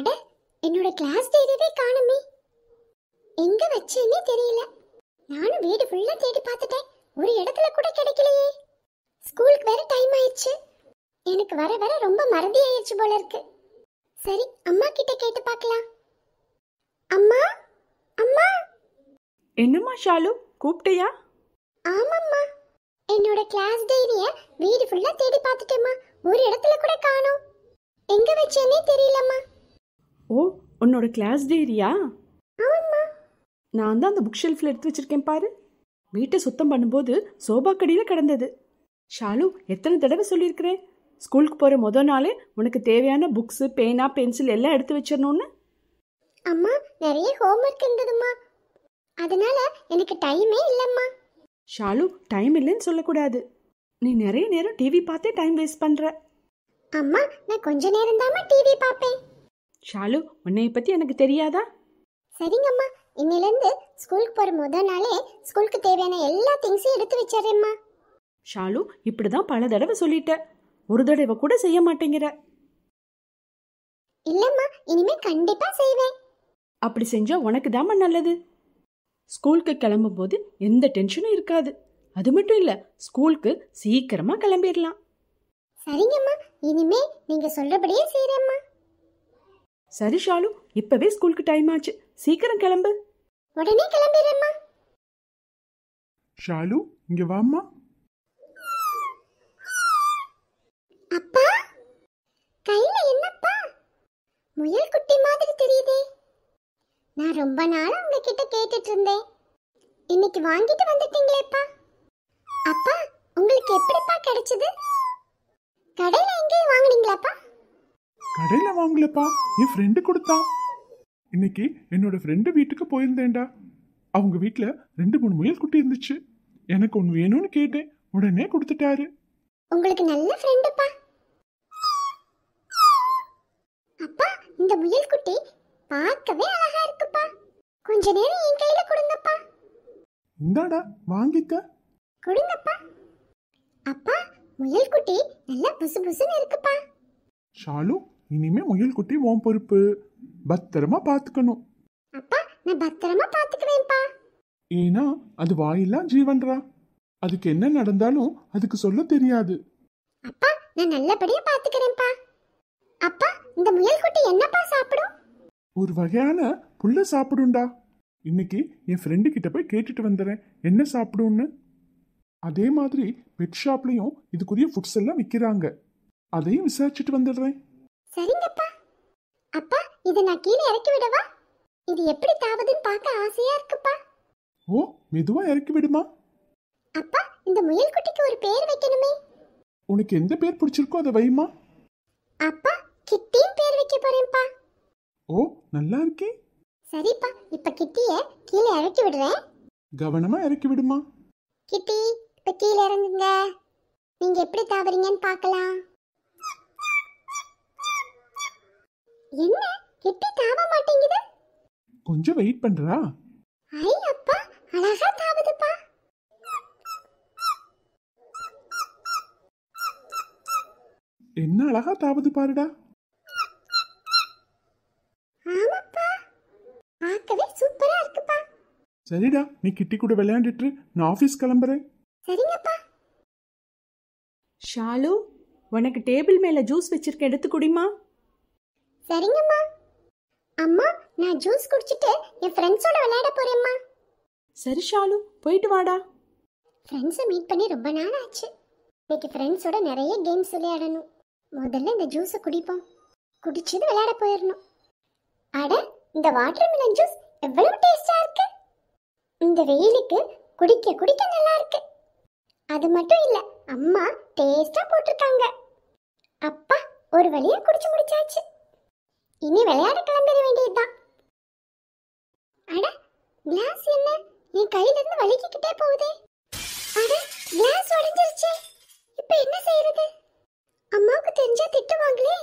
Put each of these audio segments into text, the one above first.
அட என்னோட கிளாஸ் டைரியவே காணுமே எங்க வச்சேன்னே தெரியல நானும் வீடு ஃபுல்லா தேடி பார்த்துட்டேன் ஒரு இடத்துல கூட கிடைக்கலையே ஸ்கூலுக்கு வேற டைம் ஆயிடுச்சு எனக்கு வர வர ரொம்ப மறதி ஆயிடுச்சு போல இருக்கு சரி அம்மா கிட்ட கேட்டு பார்க்கலாம் அம்மா அம்மா என்னம்மா ஷாலு கூப்பிட்டியா ஆமாம்மா என்னோட கிளாஸ் டைரிய வீடு ஃபுல்லா தேடி பார்த்துட்டேம்மா ஒரு இடத்துல கூட காணோம் எங்க வச்சேன்னே தெரியலம்மா ஓ உன்னோட கிளாஸ் டைரியா நான் தான் அந்த புக் ஷெல்ஃபில் எடுத்து வச்சிருக்கேன் பாரு வீட்டை சுத்தம் பண்ணும்போது சோபா கடியில் கிடந்தது ஷாலு எத்தனை தடவை சொல்லியிருக்கிறேன் ஸ்கூலுக்கு போகிற மொதல் நாளே உனக்கு தேவையான புக்ஸு பேனா பென்சில் எல்லாம் எடுத்து வச்சிடணும்னு அம்மா நிறைய ஹோம்ஒர்க் இருந்ததுமா அதனால எனக்கு டைமே இல்லைம்மா ஷாலு டைம் இல்லைன்னு சொல்லக்கூடாது நீ நிறைய நேரம் டிவி பார்த்தே டைம் வேஸ்ட் பண்ணுற அம்மா நான் கொஞ்ச நேரம் தாம்மா டிவி பார்ப்பேன் ஷாலு உன்னைய பற்றி எனக்கு தெரியாதா சரிங்கம்மா இன்னிலிருந்து ஸ்கூலுக்கு போற முத நாளே ஸ்கூலுக்கு தேவையான எல்லா திங்ஸையும் எடுத்து வச்சிடுறேம்மா ஷாலு இப்படி தான் பல தடவை சொல்லிட்ட ஒரு தடவை கூட செய்ய மாட்டேங்கிற இல்லைம்மா இனிமே கண்டிப்பாக செய்வேன் அப்படி செஞ்சால் உனக்கு தாம்மா நல்லது ஸ்கூலுக்கு கிளம்பும் போது எந்த டென்ஷனும் இருக்காது அது மட்டும் இல்லை ஸ்கூலுக்கு சீக்கிரமாக கிளம்பிடலாம் சரிங்கம்மா இனிமே நீங்கள் சொல்றபடியே செய்கிறேம்மா சரி ஷாலு இப்பவே ஸ்கூலுக்கு டைம் ஆச்சு சீக்கிரம் கிளம்பு உடனே கிளம்பிடுறேம்மா ஷாலு இங்க வாம்மா அப்பா கையில என்னப்பா முயல் குட்டி மாதிரி தெரியுதே நான் ரொம்ப நாள் உங்ககிட்ட கேட்டுட்டு இருந்தேன் இன்னைக்கு வாங்கிட்டு வந்துட்டீங்களேப்பா அப்பா உங்களுக்கு எப்படிப்பா கிடைச்சது கடையில எங்கேயும் வாங்கினீங்களாப்பா கடையில் வாங்கலப்பா என் ஃப்ரெண்டு கொடுத்தான் இன்னைக்கு என்னோட ஃப்ரெண்டு வீட்டுக்கு போயிருந்தேன்டா அவங்க வீட்டில் ரெண்டு மூணு முயல் குட்டி இருந்துச்சு எனக்கு ஒன்று வேணும்னு கேட்டேன் உடனே கொடுத்துட்டாரு உங்களுக்கு நல்ல ஃப்ரெண்டுப்பா அப்பா இந்த முயல் குட்டி பார்க்கவே அழகா இருக்குப்பா கொஞ்ச நேரம் என் கையில கொடுங்கப்பா இந்தாடா வாங்கிக்க கொடுங்கப்பா அப்பா முயல் குட்டி நல்லா புசு புசுன்னு இருக்குப்பா ஷாலு இனிமே முயல் குட்டி ஓம் பொறுப்பு பத்திரமா பாத்துக்கணும் அப்பா நான் பத்திரமா பாத்துக்கிறேன்ப்பா ஏன்னா அது வாயெல்லாம் ஜீவன்றா அதுக்கு என்ன நடந்தாலும் அதுக்கு சொல்ல தெரியாது அப்பா நான் நல்லபடியா பாத்துக்கிறேன்ப்பா அப்பா இந்த முயல் குட்டி என்னப்பா சாப்பிடும் ஒரு வகையான புல்ல சாப்பிடும்டா இன்னைக்கு என் ஃப்ரெண்டு கிட்ட போய் கேட்டுட்டு வந்துடுறேன் என்ன சாப்பிடும்னு அதே மாதிரி பெட் ஷாப்லயும் இதுக்குரிய ஃபுட்ஸ் எல்லாம் விற்கிறாங்க அதையும் விசாரிச்சுட்டு வந்துடுறேன் சரிங்கப்பா அப்பா இதை நான் கீழே இறக்கி விடவா இது எப்படி தாவதுன்னு பார்க்க ஆசையா இருக்குப்பா ஓ மெதுவா இறக்கி விடுமா அப்பா இந்த முயல் குட்டிக்கு ஒரு பேர் வைக்கணுமே உனக்கு எந்த பேர் பிடிச்சிருக்கோ அதை வைமா அப்பா கிட்டியும் பேர் வைக்க போறேன்ப்பா ஓ நல்லா இருக்கே சரிப்பா இப்ப கிட்டிய கீழே இறக்கி விடுறேன் கவனமா இறக்கி விடுமா கிட்டி இப்ப கீழே இறங்குங்க நீங்க எப்படி தாவறீங்கன்னு பார்க்கலாம் என்ன கெட்டி தாவ மாட்டேங்குது கொஞ்சம் வெயிட் பண்றா ஐ அப்பா அழகா தாவுதுப்பா என்ன அழகா தாவுது பாருடா ஆமாப்பா பார்க்கவே சூப்பரா சரிடா நீ கிட்டி கூட விளையாண்டுட்டு நான் ஆஃபீஸ் கிளம்புறேன் சரிங்கப்பா ஷாலு உனக்கு டேபிள் மேல ஜூஸ் வச்சிருக்க எடுத்து குடிமா சரிங்கம்மா அம்மா நான் ஜூஸ் குடிச்சிட்டு என் ஃப்ரெண்ட்ஸோட விளையாட போறேம்மா சரி ஷாலு போயிட்டு வாடா ஃப்ரெண்ட்ஸை மீட் பண்ணி ரொம்ப நாள் ஆச்சு இன்னைக்கு ஃப்ரெண்ட்ஸோட நிறைய கேம்ஸ் விளையாடணும் முதல்ல இந்த ஜூஸை குடிப்போம் குடிச்சது விளையாட போயிடணும் அட இந்த வாட்டர் மிலன் ஜூஸ் எவ்வளவு டேஸ்டா இருக்கு இந்த வெயிலுக்கு குடிக்க குடிக்க நல்லா இருக்கு அது மட்டும் இல்ல அம்மா டேஸ்டா போட்டிருக்காங்க அப்பா ஒரு வழியா குடிச்சு முடிச்சாச்சு இனி விளையாட கிளம்பிட வேண்டியதுதான் அட கிளாஸ் என்ன என் கையில இருந்து வலிக்கிட்டே போகுதே அட கிளாஸ் உடைஞ்சிருச்சு இப்போ என்ன செய்யறது அம்மாவுக்கு தெரிஞ்சா திட்டுவாங்களே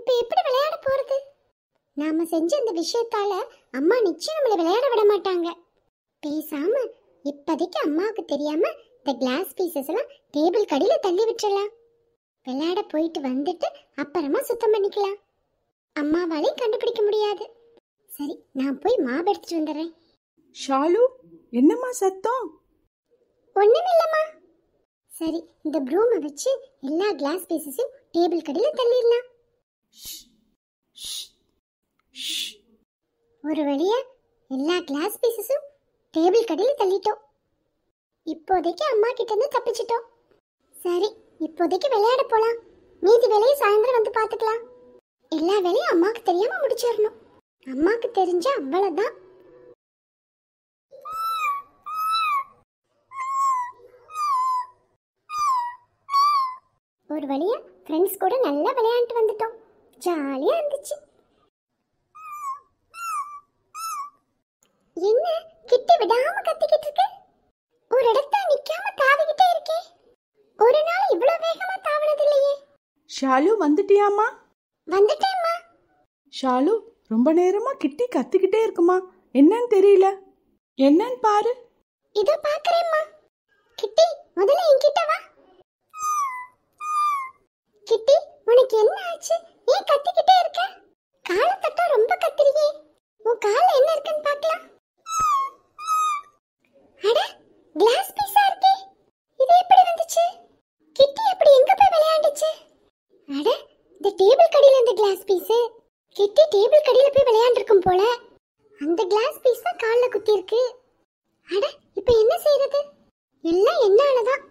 இப்போ எப்படி விளையாட போறது நாம செஞ்ச இந்த விஷயத்தால அம்மா நிச்சயம் நம்மளை விளையாட விட மாட்டாங்க பேசாம இப்போதைக்கு அம்மாவுக்கு தெரியாம இந்த கிளாஸ் பீசஸ் எல்லாம் டேபிள் கடியில தள்ளி விட்டுறலாம் விளையாட போயிட்டு வந்துட்டு அப்புறமா சுத்தம் பண்ணிக்கலாம் அம்மாவாலையும் கண்டுபிடிக்க முடியாது சரி நான் போய் மாவு எடுத்துட்டு வந்துடுறேன் ஷாலு என்னம்மா சத்தம் ஒண்ணுமில்லம்மா சரி இந்த ப்ரூமை வச்சு எல்லா கிளாஸ் பீசஸையும் டேபிள் கடையில் தள்ளிடலாம் ஒரு வழிய எல்லா கிளாஸ் பீசஸும் டேபிள் கடையில் தள்ளிட்டோம் இப்போதைக்கு அம்மா கிட்ட இருந்து தப்பிச்சிட்டோம் சரி இப்போதைக்கு விளையாட போலாம் மீதி வேலையை சாயந்தரம் வந்து பார்த்துக்கலாம் எல்லா வேலையும் அம்மாவுக்கு தெரியாம முடிச்சிடணும் அம்மாவுக்கு தெரிஞ்ச அவ்வளவுதான் ஒரு வழியா ஃப்ரெண்ட்ஸ் கூட நல்லா விளையாண்டு வந்துட்டோம் ஜாலியா இருந்துச்சு என்ன கிட்ட விடாம கத்திக்கிட்டு இருக்க ஒரு இடத்த நிக்காம தாவிக்கிட்டே இருக்கே ஒரு நாள் இவ்வளவு வேகமா தாவினது ஷாலு வந்துட்டியாமா வந்துட்டேம்மா ஷாலு ரொம்ப நேரமா கிட்டி கத்திக்கிட்டே இருக்குமா என்னன்னு தெரியல என்னன்னு பாரு இத பாக்குறேம்மா கிட்டி முதல்ல கிளாஸ் பீஸ் கெட்டி டேபிள் கடியில போய் விளையாண்டிருக்கும் போல அந்த கிளாஸ் பீஸ் தான் காலில் குத்திருக்கு அட இப்போ என்ன செய்யறது எல்லாம் தான்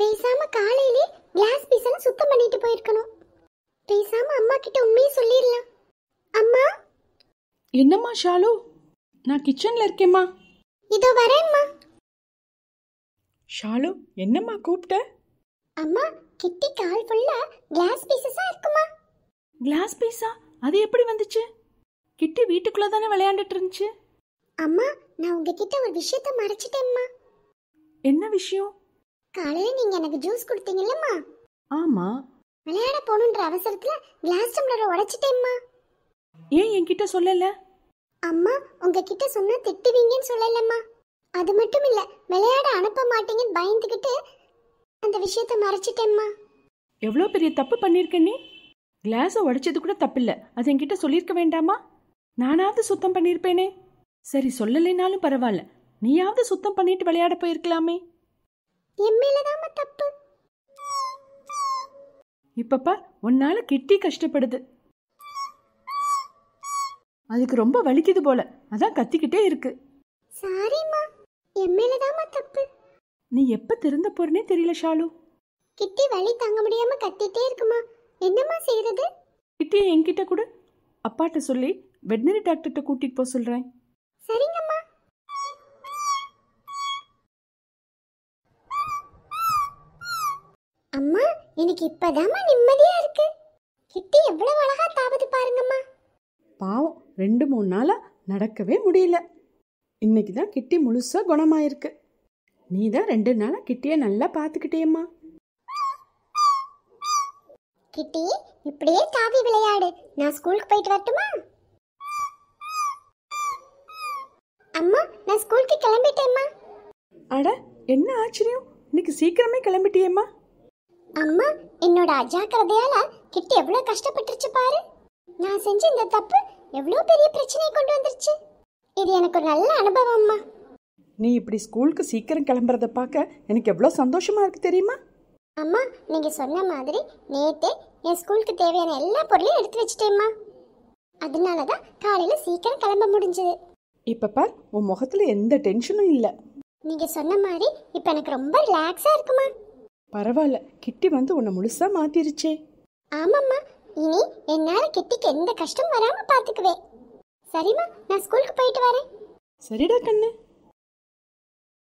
பேசாம காலையிலே கிளாஸ் பீஸ் எல்லாம் சுத்தம் பண்ணிட்டு போயிருக்கணும் பேசாம அம்மா கிட்ட உண்மையை சொல்லிடலாம் அம்மா என்னம்மா ஷாலு நான் கிச்சன்ல இருக்கேம்மா இதோ வரேம்மா ஷாலு என்னம்மா கூப்பிட்ட அம்மா கிட்டி கால் ஃபுல்லா கிளாஸ் பீசஸா இருக்குமா கிளாஸ் பீஸா அது எப்படி வந்துச்சு கிட்டி வீட்டுக்குள்ள தானே விளையாண்டுட்டு இருந்துச்சு அம்மா நான் உங்ககிட்ட ஒரு விஷயத்த மறைச்சிட்டேம்மா என்ன விஷயம் காலையில நீங்க எனக்கு ஜூஸ் கொடுத்தீங்கல்லம்மா ஆமா விளையாட போகணுன்ற அவசரத்துல கிளாஸ் டம்ளரை உடைச்சிட்டேம்மா ஏன் என்கிட்ட சொல்லல அம்மா உங்ககிட்ட சொன்னா திட்டுவீங்கன்னு சொல்லலம்மா அது மட்டும் இல்ல விளையாட அனுப்ப மாட்டீங்கன்னு பயந்துகிட்டு அந்த விஷயத்த மறைச்சிட்டேம்மா எவ்வளோ பெரிய தப்பு பண்ணிருக்கேன் நீ கிளாஸை உடைச்சது கூட தப்பில்லை அது என்கிட்ட சொல்லியிருக்க வேண்டாமா நானாவது சுத்தம் பண்ணியிருப்பேனே சரி சொல்லலைனாலும் பரவாயில்ல நீயாவது சுத்தம் பண்ணிட்டு விளையாட போயிருக்கலாமே இப்பப்பா உன்னால கிட்டி கஷ்டப்படுது அதுக்கு ரொம்ப வலிக்குது போல அதான் கத்திக்கிட்டே இருக்கு தப்பு நீ எப்ப திருந்த போறனே தெரியல ஷாலு கிட்டி வலி தாங்க முடியாம கத்திட்டே இருக்குமா என்னம்மா செய்யறது கிட்டியை என்கிட்ட கூட அப்பாட்ட சொல்லி வெட்னரி டாக்டர்கிட்ட கூட்டிட்டு போக சொல்றேன் சரிங்கம்மா அம்மா எனக்கு இப்பதாம்மா நிம்மதியா இருக்கு கிட்டி எவ்வளவு அழகா தாபது பாருங்கம்மா பாவம் ரெண்டு மூணு நாளா நடக்கவே முடியல இன்னைக்கு தான் கிட்டி முழுசா குணமாயிருக்கு நீ தான் ரெண்டு நாளா கிட்டிய நல்லா பார்த்துக்கிட்டேம்மா கிட்டி இப்படியே தாவி விளையாடு நான் ஸ்கூலுக்கு போயிட்டு வரட்டுமா அம்மா நான் ஸ்கூலுக்கு கிளம்பிட்டேம்மா அட என்ன ஆச்சரியம் இன்னைக்கு சீக்கிரமே கிளம்பிட்டியேம்மா அம்மா என்னோட அஜாக்கிரதையால கிட்டி எவ்வளவு கஷ்டப்பட்டுருச்சு பாரு நான் செஞ்ச இந்த தப்பு எவ்வளவு பெரிய பிரச்சனையை கொண்டு வந்துருச்சு இது எனக்கு ஒரு நல்ல அனுபவம் அம்மா நீ இப்படி ஸ்கூலுக்கு சீக்கிரம் கிளம்புறத பார்க்க எனக்கு எவ்வளோ சந்தோஷமா இருக்கு தெரியுமா அம்மா நீங்கள் சொன்ன மாதிரி நேற்று என் ஸ்கூலுக்கு தேவையான எல்லா பொருளையும் எடுத்து வச்சிட்டேம்மா அதனால தான் காலையில் சீக்கிரம் கிளம்ப முடிஞ்சது இப்போ பார் உன் முகத்தில் எந்த டென்ஷனும் இல்லை நீங்கள் சொன்ன மாதிரி இப்போ எனக்கு ரொம்ப ரிலாக்ஸாக இருக்குமா பரவாயில்ல கிட்டி வந்து உன்னை முழுசாக மாற்றிருச்சே ஆமாம்மா இனி என்னால் கிட்டிக்கு எந்த கஷ்டமும் வராமல் பார்த்துக்குவேன் சரிம்மா நான் ஸ்கூலுக்கு போயிட்டு வரேன் சரிடா கண்ணு